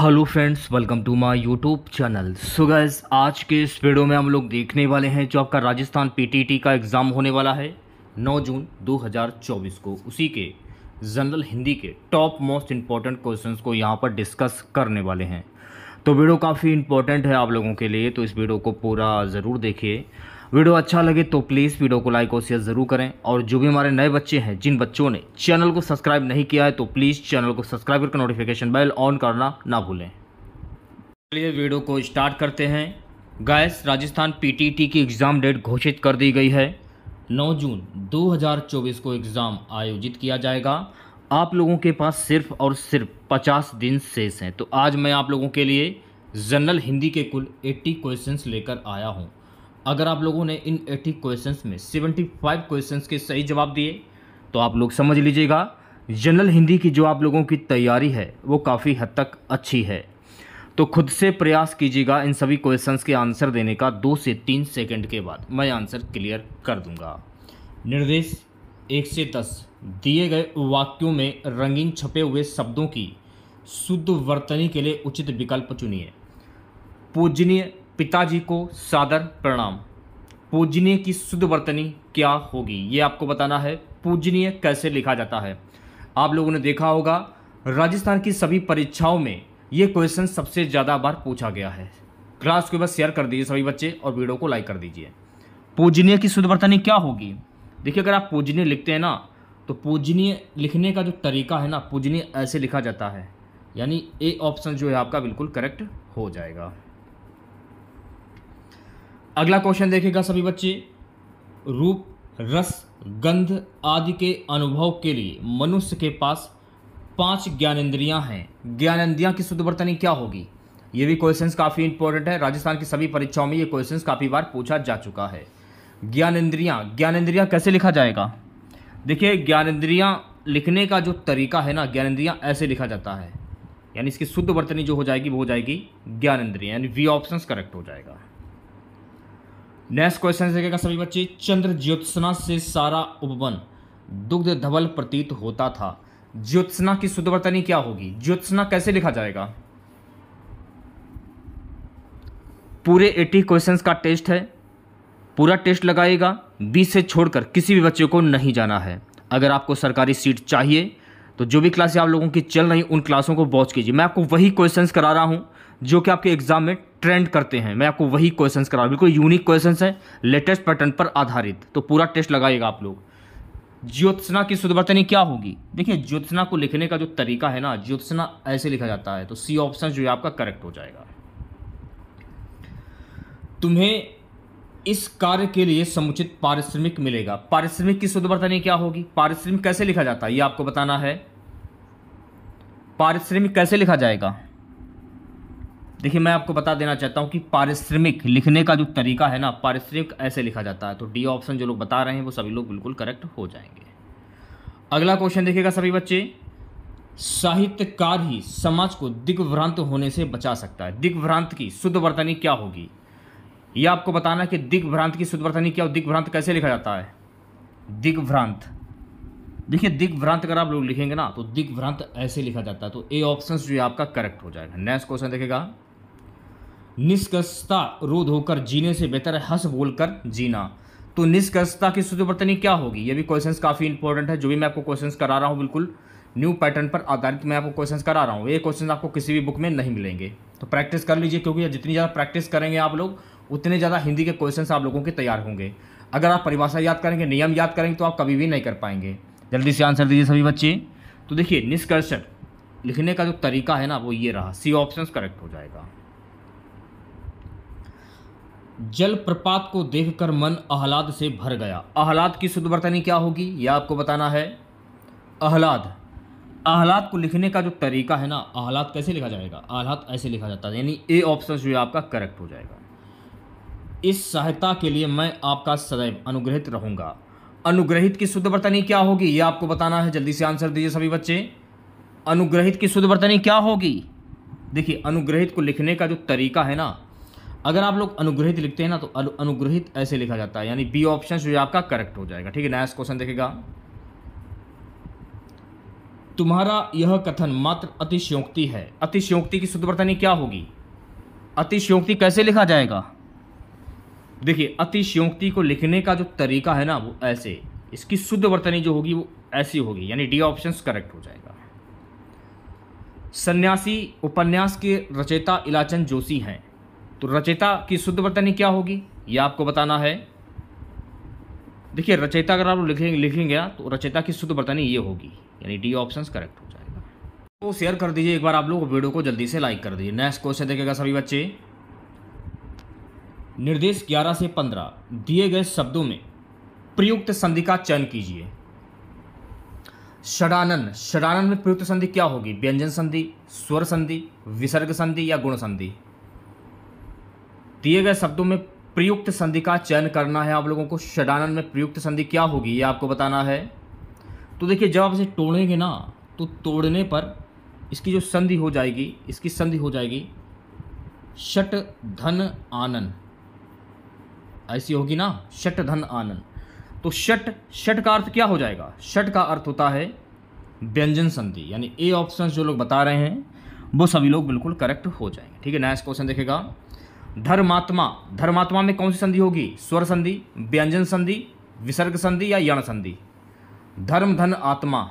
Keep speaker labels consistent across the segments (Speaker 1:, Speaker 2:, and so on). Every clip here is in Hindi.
Speaker 1: hello friends welcome to my YouTube channel so guys आज के इस वीडियो में हम लोग देखने वाले हैं जो आपका राजस्थान पीटीटी का एग्ज़ाम होने वाला है 9 जून 2024 को उसी के जनरल हिंदी के टॉप मोस्ट इम्पॉर्टेंट क्वेश्चंस को यहां पर डिस्कस करने वाले हैं तो वीडियो काफ़ी इंपॉर्टेंट है आप लोगों के लिए तो इस वीडियो को पूरा ज़रूर देखिए वीडियो अच्छा लगे तो प्लीज़ वीडियो को लाइक और शेयर ज़रूर करें और जो भी हमारे नए बच्चे हैं जिन बच्चों ने चैनल को सब्सक्राइब नहीं किया है तो प्लीज़ चैनल को सब्सक्राइब करके नोटिफिकेशन बेल ऑन करना ना भूलें चलिए वीडियो को स्टार्ट करते हैं गैस राजस्थान पीटीटी की एग्ज़ाम डेट घोषित कर दी गई है 9 जून 2024 को एग्ज़ाम आयोजित किया जाएगा आप लोगों के पास सिर्फ और सिर्फ 50 दिन शेष हैं तो आज मैं आप लोगों के लिए जनरल हिंदी के कुल 80 क्वेश्चंस लेकर आया हूं अगर आप लोगों ने इन 80 क्वेश्चंस में 75 क्वेश्चंस के सही जवाब दिए तो आप लोग समझ लीजिएगा जनरल हिंदी की जो आप लोगों की तैयारी है वो काफ़ी हद तक अच्छी है तो खुद से प्रयास कीजिएगा इन सभी क्वेश्चंस के आंसर देने का दो से तीन सेकंड के बाद मैं आंसर क्लियर कर दूंगा निर्देश एक से दस दिए गए वाक्यों में रंगीन छपे हुए शब्दों की शुद्ध वर्तनी के लिए उचित विकल्प चुनिए पूजनीय पिताजी को सादर प्रणाम पूजनीय की शुद्ध वर्तनी क्या होगी ये आपको बताना है पूजनीय कैसे लिखा जाता है आप लोगों ने देखा होगा राजस्थान की सभी परीक्षाओं में ये क्वेश्चन सबसे ज़्यादा बार पूछा गया है क्लास को बस शेयर कर दीजिए सभी बच्चे और वीडियो को लाइक कर दीजिए पूजनीय की शुद्ध वर्तनी क्या होगी देखिए अगर आप पूजनीय लिखते हैं ना तो पूजनीय लिखने का जो तरीका है ना पूजनीय ऐसे लिखा जाता है यानी ए ऑप्शन जो है आपका बिल्कुल करेक्ट हो जाएगा अगला क्वेश्चन देखेगा सभी बच्चे रूप रस गंध आदि के अनुभव के लिए मनुष्य के पास पांच ज्ञानेन्द्रियाँ हैं ज्ञानेन्द्रियां की शुद्ध वर्तनी क्या होगी ये भी क्वेश्चंस काफ़ी इंपॉर्टेंट है राजस्थान की सभी परीक्षाओं में ये क्वेश्चंस काफ़ी बार पूछा जा चुका है ज्ञानेन्द्रियां ज्ञानेन्द्रियां कैसे लिखा जाएगा देखिए ज्ञानेन्द्रियां लिखने का जो तरीका है ना ज्ञानेन्द्रियां ऐसे लिखा जाता है यानी इसकी शुद्ध वर्तनी जो हो जाएगी वो हो जाएगी ज्ञानेन्द्रिया यानी वी ऑप्शन करेक्ट हो जाएगा नेक्स्ट क्वेश्चन देखेगा सभी बच्चे चंद्र ज्योत्सना से सारा उपवन दुग्ध धवल प्रतीत होता था ज्योत्सना की शुद्ध वर्तनी क्या होगी ज्योत्सना कैसे लिखा जाएगा पूरे 80 क्वेश्चंस का टेस्ट है पूरा टेस्ट लगाएगा बीस से छोड़कर किसी भी बच्चे को नहीं जाना है अगर आपको सरकारी सीट चाहिए तो जो भी क्लासें आप लोगों की चल रही उन क्लासों को वॉच कीजिए मैं आपको वही क्वेश्चंस करा रहा हूँ जो कि आपके एग्जाम में ट्रेंड करते हैं मैं आपको वही क्वेश्चन करा रहा हूँ बिल्कुल यूनिक क्वेश्चन हैं लेटेस्ट पैटर्न पर आधारित तो पूरा टेस्ट लगाइएगा आप लोग ज्योत्सना की शुद्धवर्तनी क्या होगी देखिए ज्योत्सना को लिखने का जो तरीका है ना ज्योत्सना ऐसे लिखा जाता है तो सी ऑप्शन जो है आपका करेक्ट हो जाएगा तुम्हें इस कार्य के लिए समुचित पारिश्रमिक मिलेगा पारिश्रमिक की शुद्ध वर्तनी क्या होगी पारिश्रमिक कैसे लिखा जाता है ये आपको बताना है पारिश्रमिक कैसे लिखा जाएगा देखिए मैं आपको बता देना चाहता हूं कि पारिश्रमिक लिखने का जो तरीका है ना पारिश्रमिक ऐसे लिखा जाता है तो डी ऑप्शन जो लोग बता रहे हैं वो सभी लोग बिल्कुल करेक्ट हो जाएंगे अगला क्वेश्चन देखिएगा सभी बच्चे साहित्यकार ही समाज को दिग्भ्रांत होने से बचा सकता है दिग्भ्रांत की शुद्ध वर्तनी क्या होगी ये आपको बताना है कि दिग्भ्रांत की शुद्ध वर्तनी क्या और दिग्भ्रांत कैसे लिखा जाता है दिग्भ्रांत देखिए दिग्भ्रांत अगर आप लोग लिखेंगे ना तो दिग्भ्रांत ऐसे लिखा जाता है तो ए ऑप्शन जो है आपका करेक्ट हो जाएगा नेक्स्ट क्वेश्चन देखेगा निष्कर्षता रोध होकर जीने से बेहतर है हंस बोलकर जीना तो निष्कर्षता की शुद्ध वर्तनी क्या होगी ये भी क्वेश्चन काफ़ी इंपॉर्टेंट है जो भी मैं आपको क्वेश्चन करा रहा हूँ बिल्कुल न्यू पैटर्न पर आधारित मैं आपको क्वेश्चन करा रहा हूँ ये क्वेश्चन आपको किसी भी बुक में नहीं मिलेंगे तो प्रैक्टिस कर लीजिए क्योंकि जितनी ज़्यादा प्रैक्टिस करेंगे आप लोग उतने ज़्यादा हिंदी के क्वेश्चन आप लोगों के तैयार होंगे अगर आप परिभाषा याद करेंगे नियम याद करेंगे तो आप कभी भी नहीं कर पाएंगे जल्दी से आंसर दीजिए सभी बच्चे तो देखिए निष्कर्षण लिखने का जो तरीका है ना वो ये रहा सी ऑप्शन करेक्ट हो जाएगा जलप्रपात को देखकर मन आहलाद से भर गया आहलाद की शुद्ध वर्तनी क्या होगी यह आपको बताना है आहलाद आहलाद को लिखने का जो तरीका है ना आहलाद कैसे लिखा जाएगा आहलाद ऐसे लिखा जाता है यानी ए ऑप्शन जो है आपका करेक्ट हो जाएगा इस सहायता के लिए मैं आपका सदैव अनुग्रहित रहूंगा अनुग्रहित की शुद्ध वर्तनी क्या होगी ये आपको बताना है जल्दी से आंसर दीजिए सभी बच्चे अनुग्रहित की शुद्ध वर्तनी क्या होगी देखिए अनुग्रहित को लिखने का जो तरीका है ना अगर आप लोग अनुग्रहित लिखते हैं ना तो अनुग्रहित ऐसे लिखा जाता है यानी बी ऑप्शन जो आपका करेक्ट हो जाएगा ठीक है नेक्स्ट क्वेश्चन देखेगा तुम्हारा यह कथन मात्र अतिशयोक्ति है अतिशयोक्ति की शुद्ध वर्तनी क्या होगी अतिशयोक्ति कैसे लिखा जाएगा देखिए अतिशयोक्ति को लिखने का जो तरीका है ना वो ऐसे इसकी शुद्ध वर्तनी जो होगी वो ऐसी होगी यानी डी ऑप्शन करेक्ट हो जाएगा सन्यासी उपन्यास के रचेता इलाचन जोशी हैं तो रचेता की शुद्ध वर्तनी क्या होगी ये आपको बताना है देखिए रचयिता अगर आप लिखेंगे लिखेंगे तो रचयिता की शुद्ध वर्तनी ये होगी यानी डी ऑप्शन करेक्ट हो जाएगा तो शेयर कर दीजिए एक बार आप लोग वीडियो को जल्दी से लाइक कर दीजिए नेक्स्ट क्वेश्चन देखेगा सभी बच्चे निर्देश 11 से 15 दिए गए शब्दों में प्रयुक्त संधि का चयन कीजिए षडानन षडानन में प्रयुक्त संधि क्या होगी व्यंजन संधि स्वर संधि विसर्ग संधि या गुण संधि दिए गए शब्दों में प्रयुक्त संधि का चयन करना है आप लोगों को षडानन में प्रयुक्त संधि क्या होगी ये आपको बताना है तो देखिए जब आप इसे तोड़ेंगे ना तो तोड़ने पर इसकी जो संधि हो जाएगी इसकी संधि हो जाएगी षट धन आनंद ऐसी होगी ना शट धन आनंद तो शट शट का अर्थ क्या हो जाएगा शट का अर्थ होता है व्यंजन संधि यानी ए ऑप्शन जो लोग बता रहे हैं वो सभी लोग बिल्कुल करेक्ट हो जाएंगे ठीक है नेक्स्ट क्वेश्चन देखेगा धर्मात्मा धर्मात्मा में कौन सी संधि होगी स्वर संधि व्यंजन संधि विसर्ग संधि या यण संधि धर्म धन आत्मा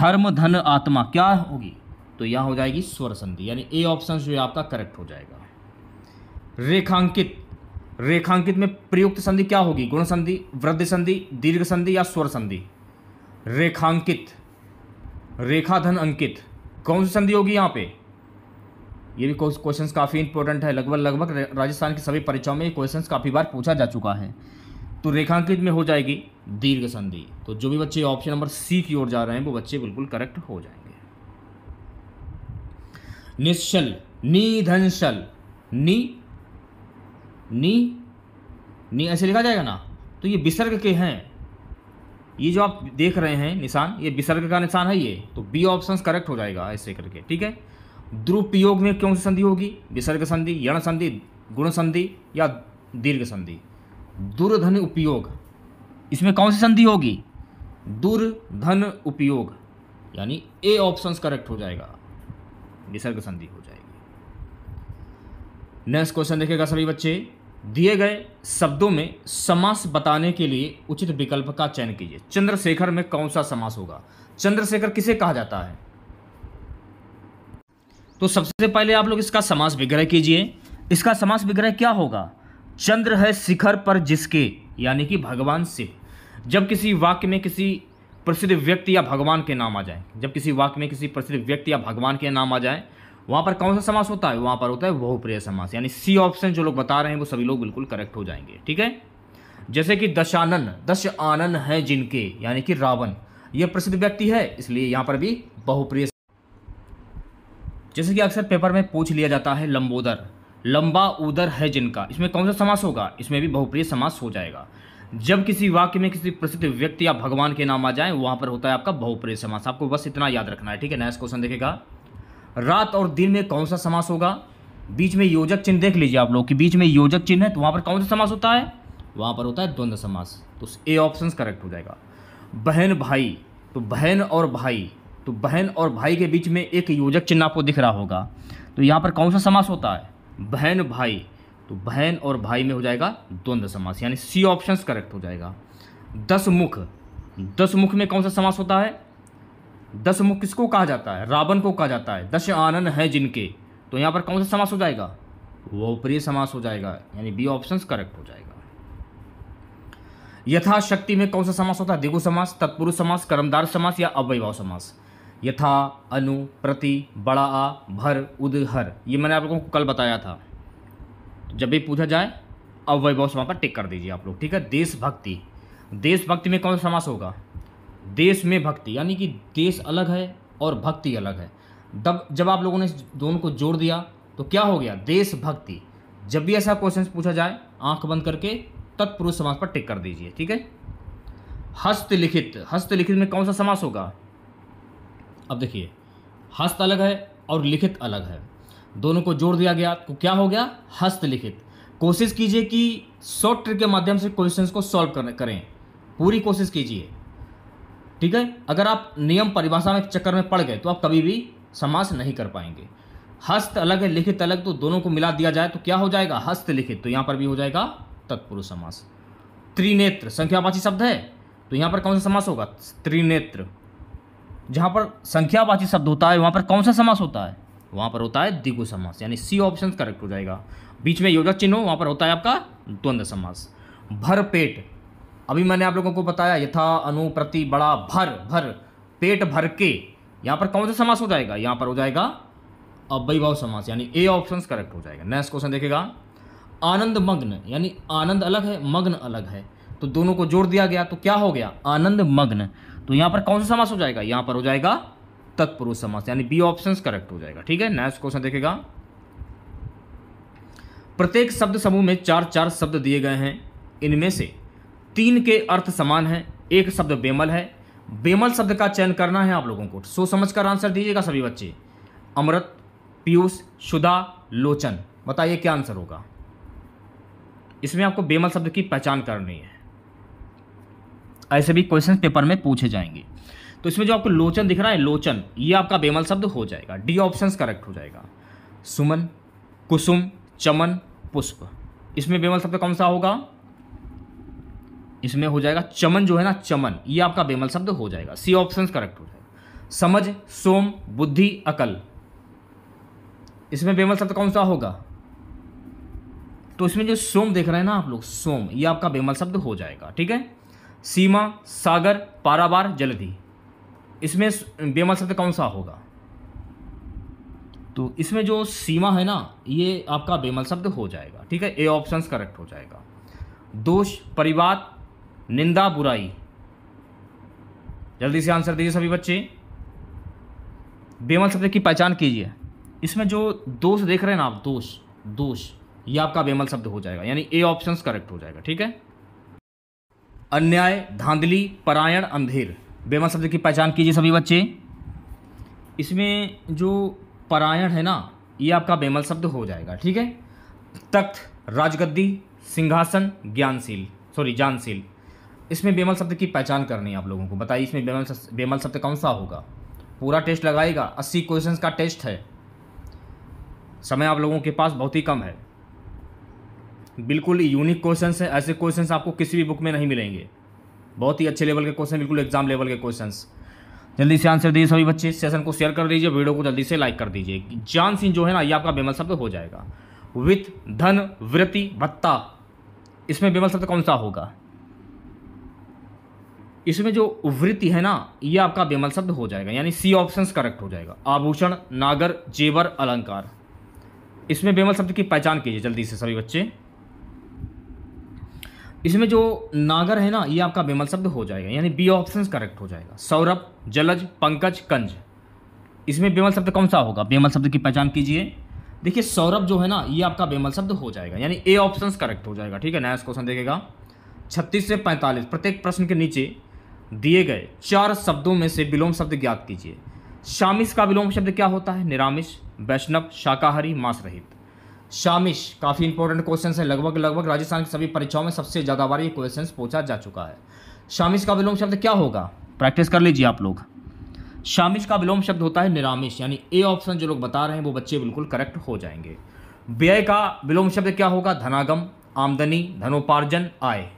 Speaker 1: धर्म धन आत्मा क्या होगी तो यह हो जाएगी स्वर संधि यानी ए ऑप्शन जो है आपका करेक्ट हो जाएगा रेखांकित रेखांकित में प्रयुक्त संधि क्या होगी गुण संधि वृद्धि संधि दीर्घ संधि या स्वर संधि रेखांकित रेखाधन अंकित कौन सी संधि होगी यहाँ पे ये भी क्वेश्चंस काफ़ी इंपॉर्टेंट है लगभग लगभग राजस्थान की सभी परीक्षाओं में ये क्वेश्चंस काफ़ी बार पूछा जा चुका है तो रेखांकित में हो जाएगी दीर्घ संधि तो जो भी बच्चे ऑप्शन नंबर सी की ओर जा रहे हैं वो बच्चे बिल्कुल करेक्ट हो जाएंगे निश्चल निधनशल नि नी नी ऐसे लिखा जाएगा ना तो ये विसर्ग के हैं ये जो आप देख रहे हैं निशान ये विसर्ग का निशान है ये तो बी ऑप्शन करेक्ट हो जाएगा ऐसे करके ठीक है द्रुपयोग में क्यों सी संधि होगी विसर्ग संधि यण संधि गुण संधि या दीर्घ संधि दुर्धन उपयोग इसमें कौन सी संधि होगी दुर्धन उपयोग यानी ए ऑप्शन करेक्ट हो जाएगा विसर्ग संधि हो जाएगी नेक्स्ट क्वेश्चन देखेगा सभी बच्चे दिए गए शब्दों में समास बताने के लिए उचित विकल्प का चयन कीजिए चंद्रशेखर में कौन सा समास होगा चंद्रशेखर किसे कहा जाता है तो सबसे पहले आप लोग इसका समास विग्रह कीजिए इसका समास विग्रह क्या होगा चंद्र है शिखर पर जिसके यानी कि भगवान शिव जब किसी वाक्य में किसी प्रसिद्ध व्यक्ति या भगवान के नाम आ जाए जब किसी वाक्य में किसी प्रसिद्ध व्यक्ति या भगवान के नाम आ जाए वहां पर कौन सा समास होता है वहां पर होता है बहुप्रिय समास यानी सी ऑप्शन जो लोग बता रहे हैं वो सभी लोग बिल्कुल करेक्ट हो जाएंगे ठीक है जैसे कि दशानन दश आनन है जिनके यानी कि रावण यह प्रसिद्ध व्यक्ति है इसलिए यहाँ पर भी बहुप्रिय जैसे कि अक्सर पेपर में पूछ लिया जाता है लंबोदर लंबा उदर है जिनका इसमें कौन सा समास होगा इसमें भी बहुप्रिय समास हो जाएगा जब किसी वाक्य में किसी प्रसिद्ध व्यक्ति या भगवान के नाम आ जाए वहां पर होता है आपका बहुप्रिय समास आपको बस इतना याद रखना है ठीक है नेक्स्ट क्वेश्चन देखेगा रात और दिन में कौन सा समास होगा बीच में योजक चिन्ह देख लीजिए आप लोग कि बीच में योजक चिन्ह है तो वहाँ पर कौन सा समास होता है वहाँ पर होता है द्वंद्व समास तो ए ऑप्शन करेक्ट हो जाएगा बहन भाई तो बहन और भाई तो बहन और भाई के बीच में एक योजक चिन्ह आपको दिख रहा होगा तो यहाँ पर कौन सा समास होता है बहन भाई तो बहन और भाई में हो जाएगा द्वंद्व समास यानी सी ऑप्शन करेक्ट हो जाएगा दस मुख दस मुख में कौन सा समास होता है दस मुख किसको कहा जाता है रावण को कहा जाता है दस आनंद है जिनके तो यहाँ पर कौन सा समास हो जाएगा वो प्रिय समास हो जाएगा यानी बी ऑप्शन करेक्ट हो जाएगा यथाशक्ति में कौन सा समास होता है दिगु समास तत्पुरुष समास कर्मदार समास या अवैभाव समास यथा अनु प्रति बड़ा आ भर उद हर ये मैंने आप लोगों को कल बताया था जब भी पूछा जाए अवैभव समास टिक कर दीजिए आप लोग ठीक है देशभक्ति देशभक्ति में कौन सा समास होगा देश में भक्ति यानी कि देश अलग है और भक्ति अलग है तब जब आप लोगों ने दोनों को जोड़ दिया तो क्या हो गया देशभक्ति जब भी ऐसा क्वेश्चन पूछा जाए आंख बंद करके तत्पुरुष समास पर टिक कर दीजिए ठीक है हस्तलिखित हस्तलिखित में कौन सा समास होगा अब देखिए हस्त अलग है और लिखित अलग है दोनों को जोड़ दिया गया तो क्या हो गया हस्तलिखित कोशिश कीजिए कि शॉर्ट ट्रिक के माध्यम से क्वेश्चंस को सॉल्व करें पूरी कोशिश कीजिए ठीक है अगर आप नियम परिभाषा में चक्कर में पड़ गए तो आप कभी भी समास नहीं कर पाएंगे हस्त अलग है लिखित अलग तो दोनों को मिला दिया जाए तो क्या हो जाएगा हस्त लिखित तो यहाँ पर भी हो जाएगा तत्पुरुष समास त्रिनेत्र संख्यावाची शब्द है तो यहाँ पर कौन सा समास होगा त्रिनेत्र जहाँ पर संख्यावाची शब्द होता है वहाँ पर कौन सा समास होता है वहाँ पर होता है दिगु समास यानी सी ऑप्शन करेक्ट हो जाएगा बीच में योजक चिन्ह हो वहाँ पर होता है आपका द्वंद्व समास भरपेट अभी मैंने आप लोगों को बताया यथा अनुप्रति बड़ा भर भर पेट भर के यहाँ पर कौन सा समास हो जाएगा यहाँ पर हो जाएगा अव्यभाव समास यानी ए ऑप्शन करेक्ट हो जाएगा नेक्स्ट क्वेश्चन देखेगा आनंद मग्न यानी आनंद अलग है मग्न अलग है तो दोनों को जोड़ दिया गया तो क्या हो गया आनंद मग्न तो यहाँ पर कौन सा समास हो जाएगा यहाँ पर हो जाएगा तत्पुरुष समास यानी बी ऑप्शन करेक्ट हो जाएगा ठीक है नेक्स्ट क्वेश्चन देखेगा प्रत्येक शब्द समूह में चार चार शब्द दिए गए हैं इनमें से तीन के अर्थ समान हैं एक शब्द बेमल है बेमल शब्द का चयन करना है आप लोगों को तो सो समझ कर आंसर दीजिएगा सभी बच्चे अमृत पीयूष शुदा लोचन बताइए क्या आंसर होगा इसमें आपको बेमल शब्द की पहचान करनी है ऐसे भी क्वेश्चन पेपर में पूछे जाएंगे तो इसमें जो आपको लोचन दिख रहा है लोचन ये आपका बेमल शब्द हो जाएगा डी ऑप्शन करेक्ट हो जाएगा सुमन कुसुम चमन पुष्प इसमें बेमल शब्द कौन सा होगा इसमें हो जाएगा चमन जो है ना चमन ये आपका बेमल शब्द हो जाएगा सी ऑप्शन करेक्ट हो जाएगा समझ सोम बुद्धि अकल इसमें बेमल शब्द कौन सा होगा तो इसमें जो सोम देख रहे हैं ना आप लोग सोम ये आपका बेमल शब्द हो जाएगा ठीक है सीमा सागर पाराबार जलधि इसमें बेमल शब्द कौन सा होगा तो इसमें जो सीमा है ना ये आपका बेमल शब्द हो जाएगा ठीक है ए ऑप्शन करेक्ट हो जाएगा दोष परिवार निंदा बुराई जल्दी से आंसर दीजिए सभी बच्चे बेमल शब्द की पहचान कीजिए इसमें जो दोष देख रहे हैं ना आप दोष दोष ये आपका बेमल शब्द हो जाएगा यानी ए ऑप्शंस करेक्ट हो जाएगा ठीक है अन्याय धांधली परायण अंधेर बेमल शब्द की पहचान कीजिए सभी बच्चे इसमें जो परायण है ना ये आपका बेमल शब्द हो जाएगा ठीक है तख्त राजगद्दी सिंहासन ज्ञानशील सॉरी जानशील इसमें बेमल शब्द की पहचान करनी है आप लोगों को बताइए इसमें बेमल बेमल शब्द कौन सा होगा पूरा टेस्ट लगाएगा अस्सी क्वेश्चन का टेस्ट है समय आप लोगों के पास बहुत ही कम है बिल्कुल यूनिक क्वेश्चन हैं ऐसे क्वेश्चन आपको किसी भी बुक में नहीं मिलेंगे बहुत ही अच्छे लेवल के क्वेश्चन बिल्कुल एग्जाम लेवल के क्वेश्चन जल्दी से आंसर दीजिए सभी बच्चे सेशन को शेयर कर दीजिए वीडियो को जल्दी से लाइक कर दीजिए जान सिंह जो है ना ये आपका बेमल शब्द हो जाएगा विथ धन वृत्ति भत्ता इसमें बेमल शब्द कौन सा होगा इसमें जो वृत्ति है ना ये आपका बेमल शब्द हो जाएगा यानी सी ऑप्शंस करेक्ट हो जाएगा आभूषण नागर जेवर अलंकार इसमें बेमल शब्द की पहचान कीजिए जल्दी से सभी बच्चे इसमें जो नागर है ना ये आपका बेमल शब्द हो जाएगा यानी बी ऑप्शन करेक्ट हो जाएगा सौरभ जलज पंकज कंज इसमें बेमल शब्द कौन सा होगा बेमल शब्द की पहचान कीजिए देखिए सौरभ जो है ना ये आपका बेमल शब्द हो जाएगा यानी ए ऑप्शन करेक्ट हो जाएगा ठीक है नेक्स्ट क्वेश्चन देखेगा छत्तीस से पैंतालीस प्रत्येक प्रश्न के नीचे दिए गए चार शब्दों में से विलोम शब्द ज्ञात कीजिए शामिश का विलोम शब्द क्या होता है निरामिश वैष्णव शाकाहारी मांस रहित शामिश काफ़ी इंपॉर्टेंट क्वेश्चन है लगभग लगभग राजस्थान की सभी परीक्षाओं में सबसे ज़्यादा बार ये क्वेश्चन पूछा जा चुका है शामिश का विलोम शब्द क्या होगा प्रैक्टिस कर लीजिए आप लोग शामिश का विलोम शब्द होता है निरामिश यानी ए ऑप्शन जो लोग बता रहे हैं वो बच्चे बिल्कुल करेक्ट हो जाएंगे व्यय का विलोम शब्द क्या होगा धनागम आमदनी धनोपार्जन आय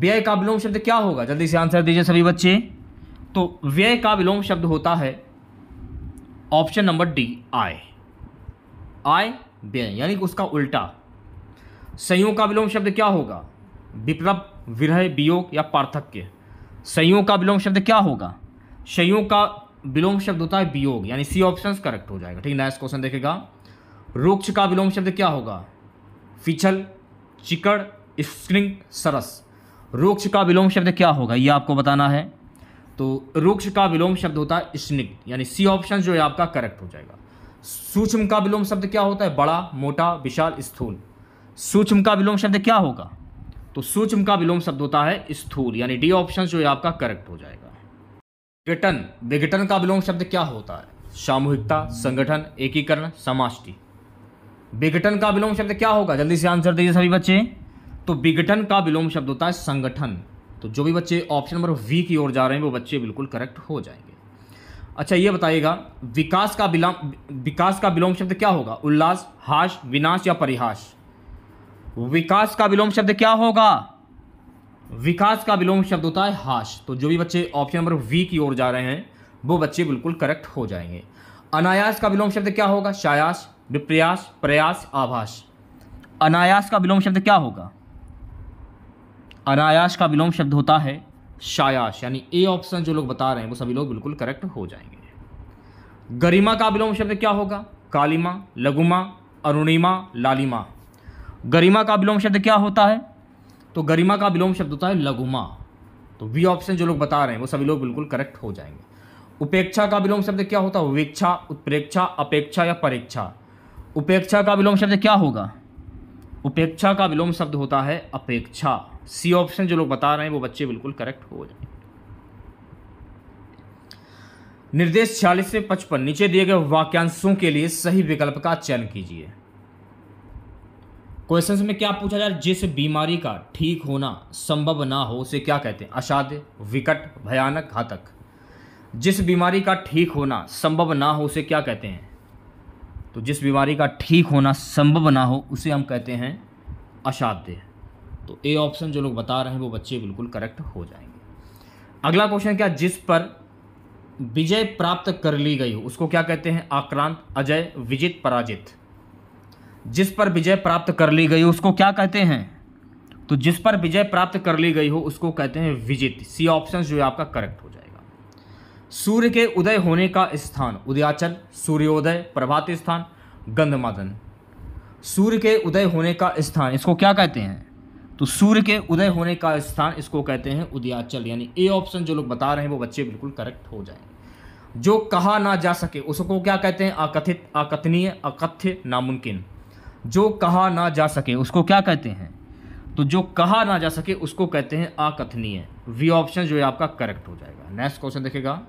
Speaker 1: व्यय का विलोम शब्द क्या होगा जल्दी से आंसर दीजिए सभी बच्चे तो व्यय का विलोम शब्द होता है ऑप्शन नंबर डी आय आय व्यय यानी कि उसका उल्टा संयोग का विलोम शब्द क्या होगा विप्लब विरह वियोग या पार्थक्य संयोग का विलोम शब्द क्या होगा संयोग का विलोम शब्द होता है वियोग यानी सी ऑप्शन करेक्ट हो जाएगा ठीक नेक्स्ट क्वेश्चन देखेगा रोक्ष का विलोम शब्द क्या होगा फिछल चिकड़ स्क्रिंग सरस रोक्ष का विलोम शब्द क्या होगा ये आपको बताना है तो रोक्ष का विलोम शब्द होता है स्निग्ध यानी सी ऑप्शन जो है आपका करेक्ट हो जाएगा सूक्ष्म का विलोम शब्द क्या होता है बड़ा मोटा विशाल स्थूल सूक्ष्म का विलोम शब्द क्या होगा तो सूक्ष्म का विलोम शब्द होता है स्थूल यानी डी ऑप्शन जो है आपका करेक्ट हो जाएगा विघटन विघटन का विलोम शब्द क्या होता है सामूहिकता संगठन एकीकरण समाष्टि विघटन का विलोम शब्द क्या होगा जल्दी से आंसर दीजिए सभी बच्चे तो विघटन का विलोम शब्द होता है संगठन तो जो भी बच्चे ऑप्शन नंबर वी की ओर जा रहे हैं वो बच्चे बिल्कुल करेक्ट हो जाएंगे अच्छा ये बताइएगा विकास का विलोम विकास का विलोम शब्द क्या होगा उल्लास हाश विनाश या परिहास विकास का विलोम शब्द क्या होगा विकास का विलोम शब्द होता है हाश तो जो भी बच्चे ऑप्शन नंबर वी की ओर जा रहे हैं वो बच्चे बिल्कुल करेक्ट हो जाएंगे अनायास का विलोम शब्द क्या होगा शायास विप्रयास प्रयास आभाष अनायास का विलोम शब्द क्या होगा अनायास का विलोम शब्द होता है शायाश यानी ए ऑप्शन जो लोग बता रहे हैं वो सभी लोग बिल्कुल करेक्ट हो जाएंगे गरिमा का विलोम शब्द क्या होगा कालिमा लघुमा अरुणिमा लालिमा गरिमा का विलोम शब्द क्या होता है तो गरिमा का विलोम शब्द होता है लघुमा तो वी ऑप्शन जो लोग बता रहे हैं वो सभी लोग बिल्कुल करेक्ट हो जाएंगे उपेक्षा का विलोम शब्द क्या होता है उपेक्षा उत्प्रेक्षा अपेक्षा या परीक्षा उपेक्षा का विलोम शब्द क्या होगा उपेक्षा का विलोम शब्द होता है अपेक्षा सी ऑप्शन जो लोग बता रहे हैं वो बच्चे बिल्कुल करेक्ट हो जाए निर्देश छियालीस से पचपन नीचे दिए गए वाक्यांशों के लिए सही विकल्प का चयन कीजिए क्वेश्चन में क्या पूछा जाए जिस बीमारी का ठीक होना संभव ना हो उसे क्या कहते हैं असाध्य विकट भयानक घातक जिस बीमारी का ठीक होना संभव ना हो उसे क्या कहते हैं तो जिस बीमारी का ठीक होना संभव ना हो उसे हम कहते हैं असाध्य तो ए ऑप्शन जो लोग बता रहे हैं वो बच्चे बिल्कुल करेक्ट हो जाएंगे अगला क्वेश्चन क्या जिस पर विजय प्राप्त कर ली गई हो उसको क्या कहते हैं आक्रांत अजय विजित पराजित जिस पर विजय प्राप्त कर ली गई हो उसको क्या कहते हैं तो जिस पर विजय प्राप्त कर ली गई हो उसको कहते हैं विजित सी ऑप्शन जो है आपका करेक्ट हो जाएगा सूर्य के उदय होने का स्थान उदयाचल सूर्योदय प्रभात स्थान गंधमादन सूर्य के उदय होने का स्थान इसको क्या कहते हैं तो सूर्य के उदय होने का स्थान इसको कहते हैं उदयाचल यानी ए ऑप्शन जो लोग बता रहे हैं वो बच्चे बिल्कुल करेक्ट हो जाएंगे जो कहा ना जा सके उसको क्या कहते हैं अकथित अकथनीय अकथ्य नामुमकिन जो कहा ना जा सके उसको क्या कहते हैं तो जो कहा ना जा सके उसको कहते हैं अकथनीय वी ऑप्शन जो है आपका करेक्ट हो जाएगा नेक्स्ट क्वेश्चन देखेगा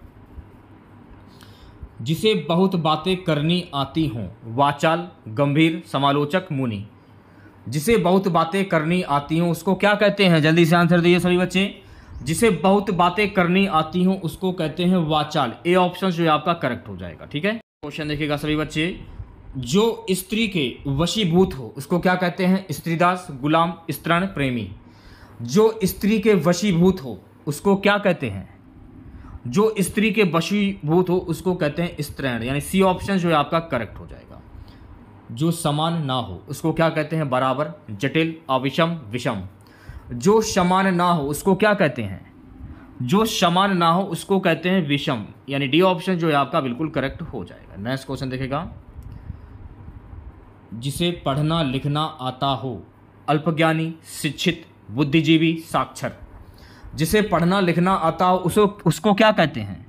Speaker 1: जिसे बहुत बातें करनी आती हों वाचाल गंभीर समालोचक मुनि जिसे बहुत बातें करनी आती हूँ उसको क्या कहते हैं जल्दी से आंसर दीजिए सभी बच्चे जिसे बहुत बातें करनी आती हूँ उसको कहते हैं वाचाल ए ऑप्शन जो है आपका करेक्ट हो जाएगा ठीक है क्वेश्चन देखिएगा सभी बच्चे जो स्त्री के वशीभूत हो उसको क्या कहते हैं स्त्रीदास गुलाम स्त्रण प्रेमी जो स्त्री के वशीभूत हो उसको क्या कहते हैं जो स्त्री के वशीभूत हो उसको कहते हैं स्त्रैण यानी सी ऑप्शन जो है आपका करेक्ट हो जाएगा जो समान ना हो उसको क्या कहते हैं बराबर जटिल अविषम विषम जो समान ना हो उसको क्या कहते हैं जो समान ना हो उसको कहते हैं विषम यानी डी ऑप्शन जो है आपका बिल्कुल करेक्ट हो जाएगा नेक्स्ट क्वेश्चन देखेगा जिसे पढ़ना लिखना आता हो अल्पज्ञानी शिक्षित बुद्धिजीवी साक्षर जिसे पढ़ना लिखना आता हो उसको उसको क्या कहते हैं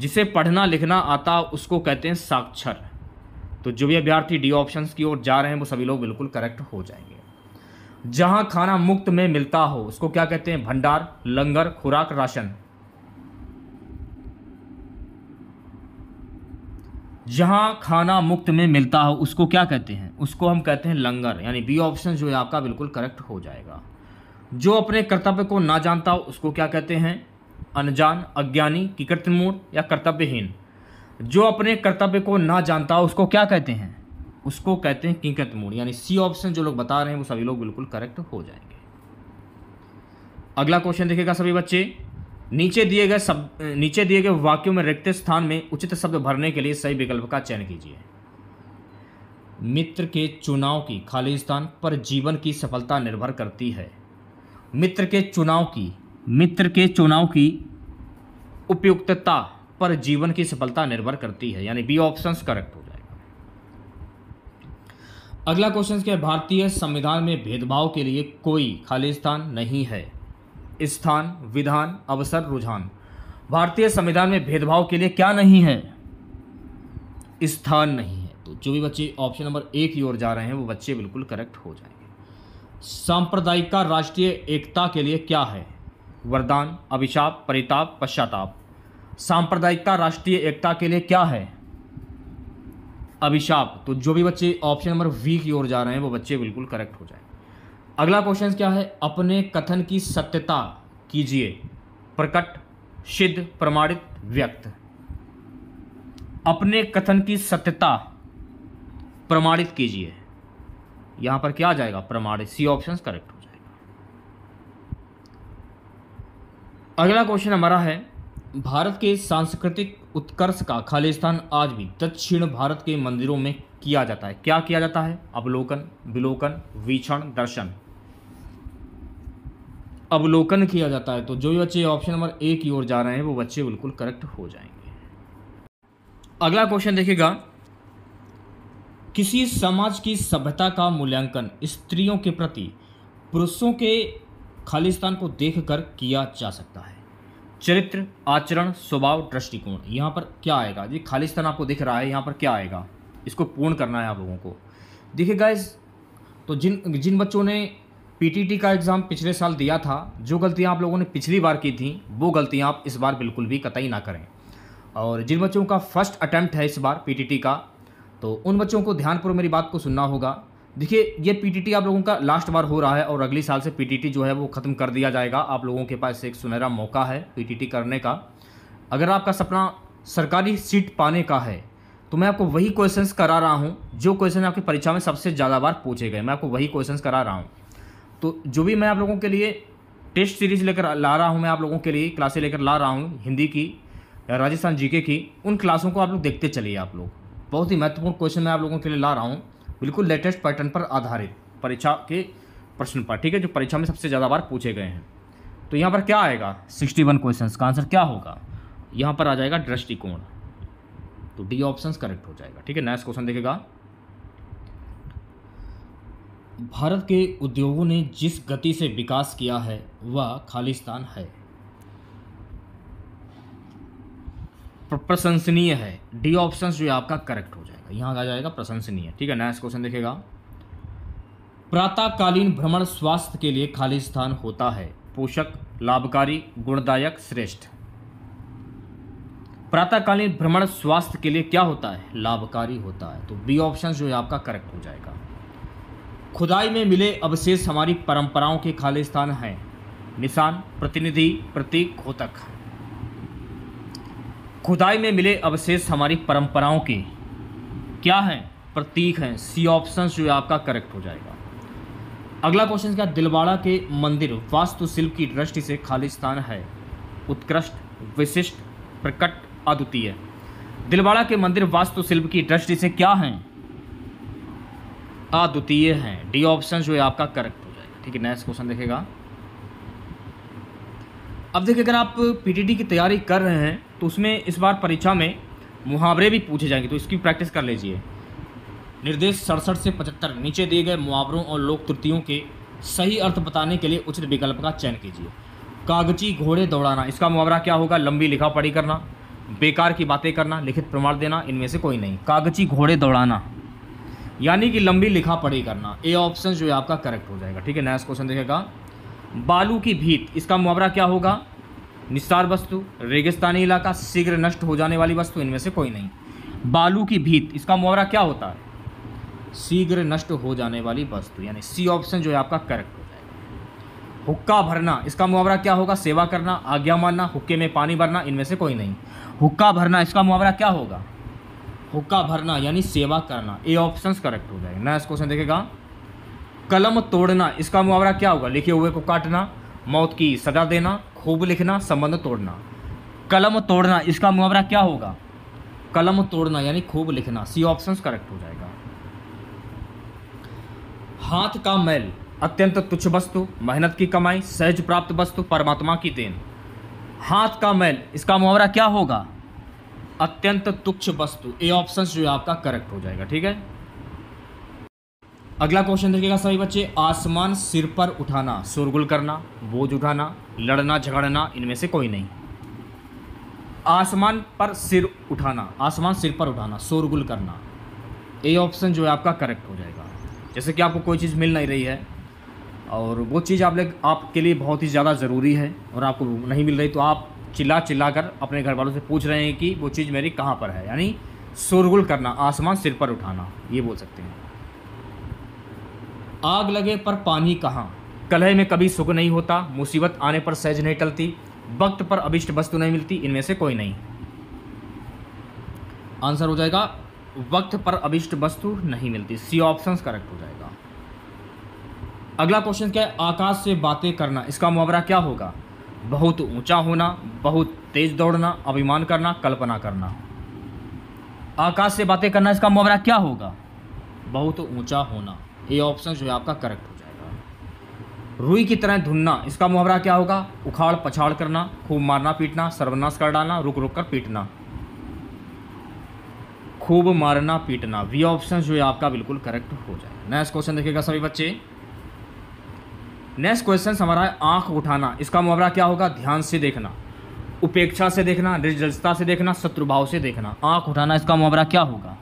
Speaker 1: जिसे पढ़ना लिखना आता हो उसको कहते हैं साक्षर तो जो भी अभ्यर्थी डी ऑप्शन की ओर जा रहे हैं वो सभी लोग बिल्कुल करेक्ट हो जाएंगे जहां खाना मुक्त में मिलता हो उसको क्या कहते हैं भंडार लंगर खुराक राशन जहां खाना मुक्त में मिलता हो उसको क्या कहते हैं उसको हम कहते हैं लंगर यानी बी ऑप्शन जो है आपका बिल्कुल करेक्ट हो जाएगा जो अपने कर्तव्य को ना जानता हो उसको क्या कहते हैं अनजान अज्ञानी किकर्तमूर या कर्तव्यहीन जो अपने कर्तव्य को ना जानता उसको क्या कहते हैं उसको कहते हैं किंकत मूड यानी सी ऑप्शन जो लोग बता रहे हैं वो सभी लोग बिल्कुल करेक्ट हो जाएंगे अगला क्वेश्चन देखेगा सभी बच्चे नीचे दिए गए सब नीचे दिए गए वाक्यों में रिक्त स्थान में उचित शब्द भरने के लिए सही विकल्प का चयन कीजिए मित्र के चुनाव की खाली स्थान पर जीवन की सफलता निर्भर करती है मित्र के चुनाव की मित्र के चुनाव की उपयुक्तता पर जीवन की सफलता निर्भर करती है यानी बी ऑप्शन करेक्ट हो जाएगा अगला क्वेश्चन क्या है भारतीय संविधान में भेदभाव के लिए कोई खाली स्थान नहीं है स्थान विधान अवसर रुझान भारतीय संविधान में भेदभाव के लिए क्या नहीं है स्थान नहीं है तो जो भी बच्चे ऑप्शन नंबर एक की ओर जा रहे हैं वो बच्चे बिल्कुल करेक्ट हो जाएंगे सांप्रदायिक राष्ट्रीय एकता के लिए क्या है वरदान अभिशाप परिताप पश्चाताप सांप्रदायिकता राष्ट्रीय एकता के लिए क्या है अभिशाप तो जो भी बच्चे ऑप्शन नंबर वी की ओर जा रहे हैं वो बच्चे बिल्कुल करेक्ट हो जाए अगला क्वेश्चन क्या है अपने कथन की सत्यता कीजिए प्रकट सिद्ध प्रमाणित व्यक्त अपने कथन की सत्यता प्रमाणित कीजिए यहां पर क्या आ जाएगा प्रमाणित सी ऑप्शन करेक्ट हो जाएगा अगला क्वेश्चन हमारा है भारत के सांस्कृतिक उत्कर्ष का खालिस्तान आज भी दक्षिण भारत के मंदिरों में किया जाता है क्या किया जाता है अवलोकन विलोकन वीक्षण दर्शन अवलोकन किया जाता है तो जो भी बच्चे ऑप्शन नंबर ए की ओर जा रहे हैं वो बच्चे बिल्कुल करेक्ट हो जाएंगे अगला क्वेश्चन देखिएगा किसी समाज की सभ्यता का मूल्यांकन स्त्रियों के प्रति पुरुषों के खालिस्तान को देखकर किया जा सकता है चरित्र आचरण स्वभाव दृष्टिकोण यहाँ पर क्या आएगा ये खालिस्तान आपको दिख रहा है यहाँ पर क्या आएगा इसको पूर्ण करना है आप लोगों को देखिए गाइज तो जिन जिन बच्चों ने पीटीटी का एग्ज़ाम पिछले साल दिया था जो गलतियाँ आप लोगों ने पिछली बार की थी वो गलतियाँ आप इस बार बिल्कुल भी कतई ना करें और जिन बच्चों का फर्स्ट अटैम्प्ट है इस बार पी का तो उन बच्चों को ध्यानपूर्व मेरी बात को सुनना होगा देखिए ये पीटीटी आप लोगों का लास्ट बार हो रहा है और अगले साल से पीटीटी जो है वो ख़त्म कर दिया जाएगा आप लोगों के पास एक सुनहरा मौका है पीटीटी करने का अगर आपका सपना सरकारी सीट पाने का है तो मैं आपको वही क्वेश्चंस करा रहा हूँ जो क्वेश्चन आपकी परीक्षा में सबसे ज़्यादा बार पूछे गए मैं आपको वही क्वेश्चन करा रहा हूँ तो जो भी मैं आप लोगों के लिए टेस्ट सीरीज लेकर ला रहा हूँ मैं आप लोगों के लिए क्लासें लेकर ला रहा हूँ हिंदी की राजस्थान जीके की उन क्लासों को आप लोग देखते चलिए आप लोग बहुत ही महत्वपूर्ण क्वेश्चन मैं आप लोगों के लिए ला रहा हूँ बिल्कुल लेटेस्ट पैटर्न पर आधारित परीक्षा के प्रश्न पर ठीक है जो परीक्षा में सबसे ज़्यादा बार पूछे गए हैं तो यहाँ पर क्या आएगा सिक्सटी वन क्वेश्चन का आंसर क्या होगा यहाँ पर आ जाएगा दृष्टिकोण तो डी ऑप्शन करेक्ट हो जाएगा ठीक है नेक्स्ट क्वेश्चन देखेगा भारत के उद्योगों ने जिस गति से विकास किया है वह खालिस्तान है प्रशंसनीय है डी ऑप्शन जो आपका करेक्ट हो जाएगा जाएगा यहाँ आ जाएगा प्रशंसनीय ठीक है नेक्स्ट क्वेश्चन देखेगा प्रातःकालीन भ्रमण स्वास्थ्य के लिए खाली स्थान होता है पोषक लाभकारी गुणदायक श्रेष्ठ प्रातःकालीन भ्रमण स्वास्थ्य के लिए क्या होता है लाभकारी होता है तो बी ऑप्शन जो है आपका करेक्ट हो जाएगा खुदाई में मिले अवशेष हमारी परंपराओं के खाली स्थान हैं निशान प्रतिनिधि प्रतीक घोतक खुदाई में मिले अवशेष हमारी परंपराओं के क्या है प्रतीक है सी ऑप्शन जो है आपका करेक्ट हो जाएगा अगला क्वेश्चन क्या दिलवाड़ा के मंदिर वास्तुशिल्प की दृष्टि से खालिस्तान है उत्कृष्ट विशिष्ट प्रकट अद्वितीय दिलवाड़ा के मंदिर वास्तुशिल्प की दृष्टि से क्या है अद्वितीय है डी ऑप्शन जो है आपका करेक्ट हो जाएगा ठीक है नेक्स्ट क्वेश्चन देखेगा अब देखिए अगर आप पीटीटी की तैयारी कर रहे हैं तो उसमें इस बार परीक्षा में मुहावरे भी पूछे जाएंगे तो इसकी प्रैक्टिस कर लीजिए निर्देश सड़सठ से पचहत्तर नीचे दिए गए मुहावरों और लोक तृतियों के सही अर्थ बताने के लिए उचित विकल्प का चयन कीजिए कागजी घोड़े दौड़ाना इसका मुहावरा क्या होगा लंबी लिखा पढ़ी करना बेकार की बातें करना लिखित प्रमाण देना इनमें से कोई नहीं कागजी घोड़े दौड़ाना यानी कि लंबी लिखा पढ़ी करना ए ऑप्शन जो है आपका करेक्ट हो जाएगा ठीक है नेक्स्ट क्वेश्चन देखेगा बालू की भीत इसका मुहावरा क्या होगा निस्तार वस्तु रेगिस्तानी इलाका शीघ्र नष्ट हो जाने वाली वस्तु इनमें से कोई नहीं बालू की भीत इसका मुआवरा क्या होता है शीघ्र नष्ट हो जाने वाली वस्तु यानी सी ऑप्शन जो है आपका करेक्ट हो जाएगा हुक्का भरना इसका मुआवरा क्या होगा सेवा करना आज्ञा मानना हुक्के में पानी भरना इनमें से कोई नहीं हुक्का भरना इसका मुआवरा क्या होगा हुक्का भरना यानी सेवा करना ए ऑप्शन करेक्ट हो जाएगा नेक्स्ट क्वेश्चन देखेगा कलम तोड़ना इसका मुआवरा क्या होगा लिखे हुए को काटना मौत की सजा देना खूब लिखना संबंध तोड़ना कलम तोड़ना इसका मुहावरा क्या होगा कलम तोड़ना यानी खूब लिखना सी ऑप्शन करेक्ट हो जाएगा हाथ का मैल अत्यंत तुच्छ वस्तु मेहनत की कमाई सहज प्राप्त वस्तु परमात्मा की देन हाथ का मैल इसका मुहावरा क्या होगा अत्यंत तुच्छ वस्तु ए ऑप्शन जो है आपका करेक्ट हो जाएगा ठीक है अगला क्वेश्चन देखिएगा सभी बच्चे आसमान सिर पर उठाना शोरगुल करना बोझ उठाना लड़ना झगड़ना इनमें से कोई नहीं आसमान पर सिर उठाना आसमान सिर पर उठाना शोरगुल करना ए ऑप्शन जो है आपका करेक्ट हो जाएगा जैसे कि आपको कोई चीज़ मिल नहीं रही है और वो चीज़ आप आपके लिए बहुत ही ज़्यादा ज़रूरी है और आपको नहीं मिल रही तो आप चिल्ला चिल्ला कर अपने घर वालों से पूछ रहे हैं कि वो चीज़ मेरी कहाँ पर है यानी शोरगुल करना आसमान सिर पर उठाना ये बोल सकते हैं आग लगे पर पानी कहाँ कलह में कभी सुख नहीं होता मुसीबत आने पर सहज नहीं टलती वक्त पर अभिष्ट वस्तु नहीं मिलती इनमें से कोई नहीं आंसर हो जाएगा वक्त पर अभिष्ट वस्तु नहीं मिलती सी ऑप्शन करेक्ट हो जाएगा अगला क्वेश्चन क्या है आकाश से बातें करना इसका मुहावरा क्या होगा बहुत ऊंचा होना बहुत तेज दौड़ना अभिमान करना कल्पना करना आकाश से बातें करना इसका मुहावरा क्या होगा बहुत ऊंचा होना ये ऑप्शन जो है आपका करेक्ट हो जाएगा रुई की तरह धुनना इसका मुहावरा क्या होगा उखाड़ पछाड़ करना खूब मारना पीटना सर्वनाश कर डालना रुक रुक कर पीटना खूब मारना पीटना वी ऑप्शन जो है आपका बिल्कुल करेक्ट हो जाएगा नेक्स्ट क्वेश्चन देखिएगा सभी बच्चे नेक्स्ट क्वेश्चन हमारा है आंख उठाना इसका मुहावरा क्या होगा ध्यान से देखना उपेक्षा से देखना निर्जलता से देखना शत्रुभाव से देखना आंख उठाना इसका मुहावरा क्या होगा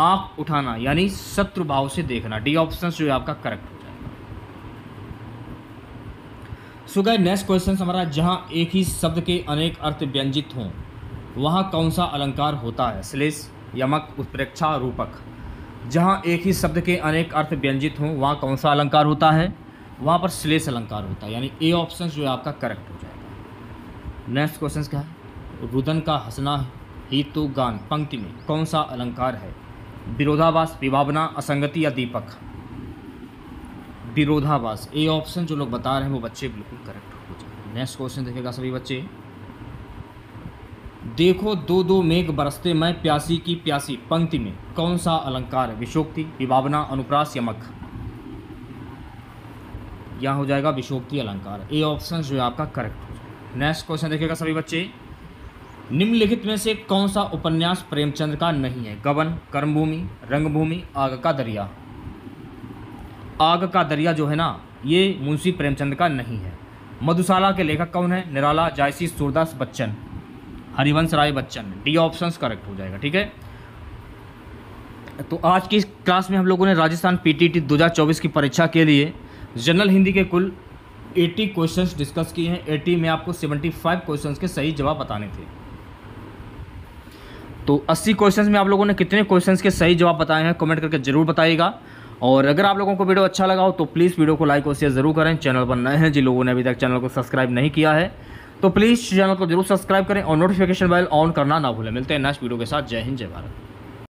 Speaker 1: आंख उठाना यानी शत्रु भाव से देखना डी ऑप्शन जो है आपका करेक्ट हो जाएगा सो गए नेक्स्ट क्वेश्चन हमारा जहां एक ही शब्द के अनेक अर्थ व्यंजित हों वहां कौन सा अलंकार होता है श्लेष यमक उत्प्रेक्षा रूपक जहां एक ही शब्द के अनेक अर्थ व्यंजित हों वहां कौन सा अलंकार होता है वहां पर श्लेष अलंकार होता है यानी ए ऑप्शन जो है आपका करेक्ट हो जाएगा नेक्स्ट क्वेश्चन क्या है रुदन का हंसना ही तो गान पंक्ति में कौन सा अलंकार है विरोधाभास विभावना असंगति या दीपक विरोधाभास ए ऑप्शन जो लोग बता रहे हैं वो बच्चे बिल्कुल करेक्ट हो जाए नेक्स्ट क्वेश्चन देखेगा सभी बच्चे देखो दो दो मेघ बरसते मैं प्यासी की प्यासी पंक्ति में कौन सा अलंकार है विशोक्ति विभावना अनुप्रास यमक यह हो जाएगा विशोक्ति अलंकार ए ऑप्शन जो है आपका करेक्ट हो जाएगा नेक्स्ट क्वेश्चन देखेगा सभी बच्चे निम्नलिखित में से कौन सा उपन्यास प्रेमचंद का नहीं है गबन कर्मभूमि रंगभूमि आग का दरिया आग का दरिया जो है ना ये मुंशी प्रेमचंद का नहीं है मधुशाला के लेखक कौन है Nirala Jayasi Surdas Bachchan Harivansh Rai Bachchan D option correct हो जाएगा ठीक है तो आज की क्लास में हम लोगों ने राजस्थान पीटीटी 2024 की परीक्षा के लिए जनरल हिंदी के कुल 80 क्वेश्चंस डिस्कस किए हैं 80 में आपको 75 क्वेश्चंस के सही जवाब बताने थे तो 80 क्वेश्चंस में आप लोगों ने कितने क्वेश्चंस के सही जवाब बताए हैं कमेंट करके ज़रूर बताइएगा और अगर आप लोगों को वीडियो अच्छा लगा हो तो प्लीज़ वीडियो को लाइक और शेयर ज़रूर करें चैनल पर नए हैं जिन लोगों ने अभी तक चैनल को सब्सक्राइब नहीं किया है तो प्लीज़ चैनल को जरूर सब्सक्राइब करें और नोटिफिकेशन बेल ऑन करना ना भूलें मिलते हैं नेक्स्ट वीडियो के साथ जय हिंद जय भारत